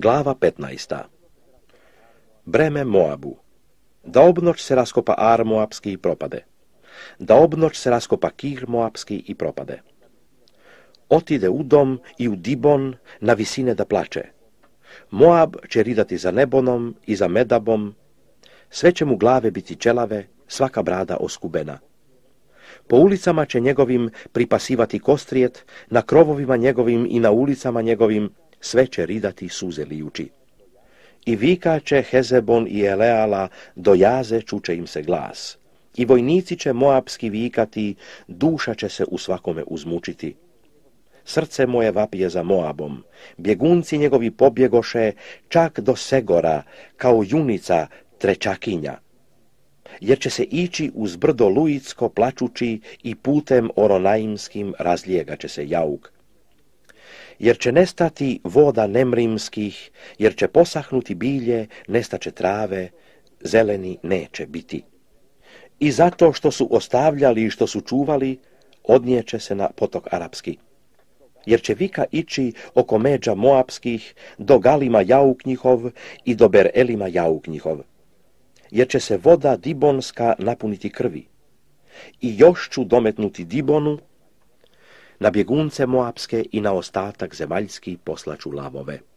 Glava 15. Breme Moabu. Da obnoć se raskopa Ar Moabski i propade. Da obnoć se raskopa Kir Moabski i propade. Otide u dom i u Dibon na visine da plače. Moab će ridati za Nebonom i za Medabom. Sve će mu glave biti čelave, svaka brada oskubena. Po ulicama će njegovim pripasivati kostrijet, na krovovima njegovim i na ulicama njegovim sve će ridati suze lijući. I će Hezebon i Eleala, do jaze čuče im se glas. I vojnici će moabski vikati, duša će se u svakome uzmučiti. Srce moje vapije za Moabom, bjegunci njegovi pobjegoše čak do Segora, kao junica trečakinja. Jer će se ići uz brdo Lujicko plačući i putem oronaimskim razlijega će se jauk jer će nestati voda nemrimskih, jer će posahnuti bilje, nestaće trave, zeleni neće biti. I zato što su ostavljali i što su čuvali, odnijeće se na potok arapski. Jer će vika ići oko međa moapskih, do galima jauk njihov i do berelima jauk njihov. Jer će se voda dibonska napuniti krvi. I još ću dometnuti dibonu, na bjegunce Moapske i na ostatak zemaljski poslaču lavove.